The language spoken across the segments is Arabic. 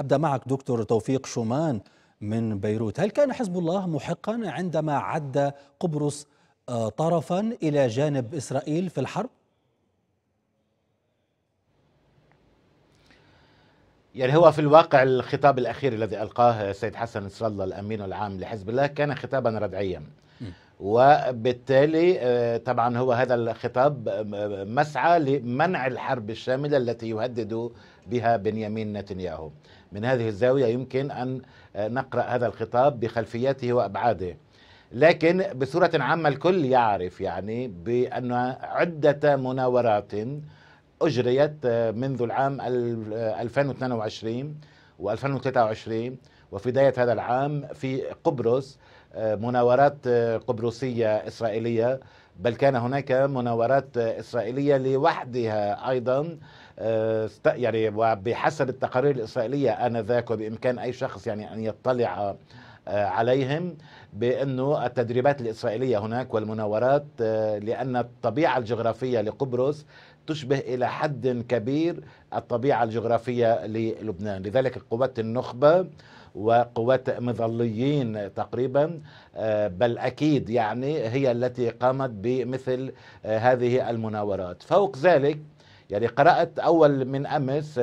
أبدأ معك دكتور توفيق شومان من بيروت هل كان حزب الله محقا عندما عد قبرص آه، طرفا إلى جانب إسرائيل في الحرب؟ يعني هو في الواقع الخطاب الأخير الذي ألقاه السيد حسن نصر الله الأمين العام لحزب الله كان خطابا ردعيا وبالتالي آه، طبعا هو هذا الخطاب آه، مسعى لمنع الحرب الشامله التي يهدد بها بنيامين نتنياهو. من هذه الزاويه يمكن ان آه، نقرا هذا الخطاب بخلفياته وابعاده. لكن بصوره عامه الكل يعرف يعني بان عده مناورات اجريت منذ العام 2022 و2023 وفي هذا العام في قبرص آه، مناورات آه، قبرصية إسرائيلية بل كان هناك مناورات آه، إسرائيلية لوحدها أيضا يعني وبحسب التقارير الإسرائيلية آنذاك وبإمكان أي شخص يعني أن يطلع آه، عليهم بأنه التدريبات الإسرائيلية هناك والمناورات آه، لأن الطبيعة الجغرافية لقبرص تشبه إلى حد كبير الطبيعة الجغرافية للبنان لذلك قوات النخبة وقوات مظليين تقريبا آه، بل أكيد يعني هي التي قامت بمثل هذه المناورات فوق ذلك يعني قرأت أول من أمس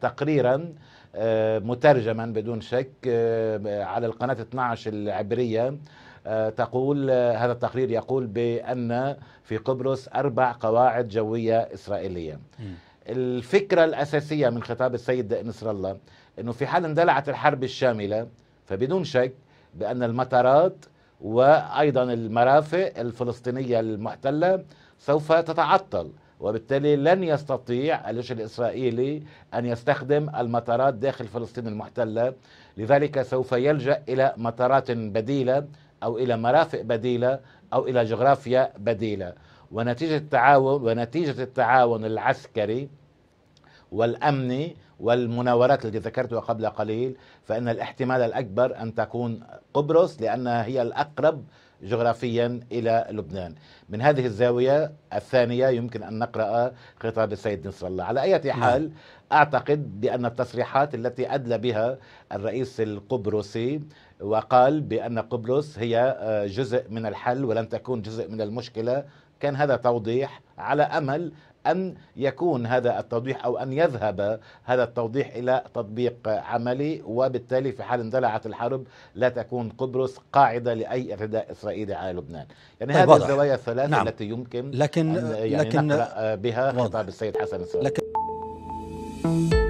تقريرا آه، مترجما بدون شك آه، على القناة 12 العبرية آه، تقول هذا التقرير يقول بأن في قبرص أربع قواعد جوية إسرائيلية الفكرة الأساسية من خطاب السيد نصر الله أنه في حال اندلعت الحرب الشاملة فبدون شك بأن المطارات وأيضا المرافق الفلسطينية المحتلة سوف تتعطل وبالتالي لن يستطيع الجيش الإسرائيلي أن يستخدم المطارات داخل فلسطين المحتلة لذلك سوف يلجأ إلى مطارات بديلة أو إلى مرافق بديلة أو إلى جغرافيا بديلة ونتيجة التعاون ونتيجة التعاون العسكري والأمني والمناورات التي ذكرتها قبل قليل فإن الاحتمال الأكبر أن تكون قبرص لأنها هي الأقرب جغرافيا إلى لبنان من هذه الزاوية الثانية يمكن أن نقرأ خطاب السيد نصر الله على أي نعم. حال أعتقد بأن التصريحات التي أدلى بها الرئيس القبرصي وقال بأن قبرص هي آه، جزء من الحل ولن تكون جزء من المشكلة كان هذا توضيح على امل ان يكون هذا التوضيح او ان يذهب هذا التوضيح الى تطبيق عملي وبالتالي في حال اندلعت الحرب لا تكون قبرص قاعده لاي اعتداء اسرائيلي على لبنان يعني طيب هذه الزوايا الثلاثه نعم. التي يمكن لكن أن يعني لكن نقرأ بها خطاب السيد حسن السلام لكن